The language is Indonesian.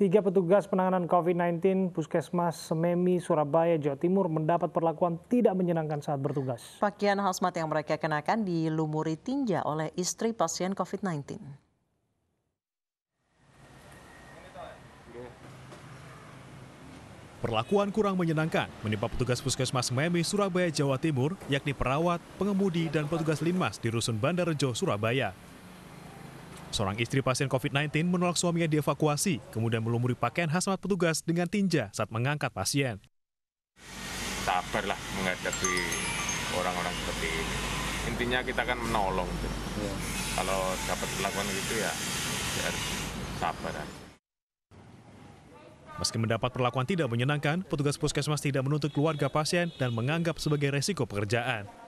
Tiga petugas penanganan COVID-19 Puskesmas Sememi, Surabaya, Jawa Timur mendapat perlakuan tidak menyenangkan saat bertugas. Pakaian hazmat yang mereka kenakan dilumuri tinja oleh istri pasien COVID-19. Perlakuan kurang menyenangkan menimpa petugas Puskesmas Sememi, Surabaya, Jawa Timur, yakni perawat, pengemudi, dan petugas linmas di Rusun Bandarjo, Surabaya. Seorang istri pasien COVID-19 menolak suaminya dievakuasi, kemudian melumuri pakaian khasmat petugas dengan tinja saat mengangkat pasien. Sabarlah menghadapi orang-orang seperti ini. Intinya kita akan menolong. Ya. Kalau dapat perlakuan gitu ya, ya harus sabar Meski mendapat perlakuan tidak menyenangkan, petugas puskesmas tidak menuntut keluarga pasien dan menganggap sebagai resiko pekerjaan.